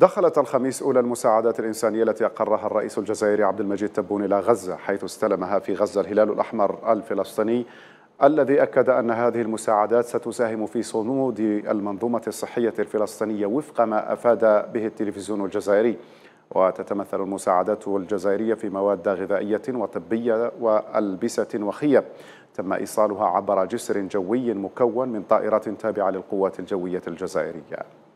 دخلت الخميس أولى المساعدات الإنسانية التي أقرها الرئيس الجزائري عبد المجيد تبون إلى غزة حيث استلمها في غزة الهلال الأحمر الفلسطيني الذي أكد أن هذه المساعدات ستساهم في صمود المنظومة الصحية الفلسطينية وفق ما أفاد به التلفزيون الجزائري وتتمثل المساعدات الجزائرية في مواد غذائية وطبية وألبسة وخيم تم إيصالها عبر جسر جوي مكون من طائرات تابعة للقوات الجوية الجزائرية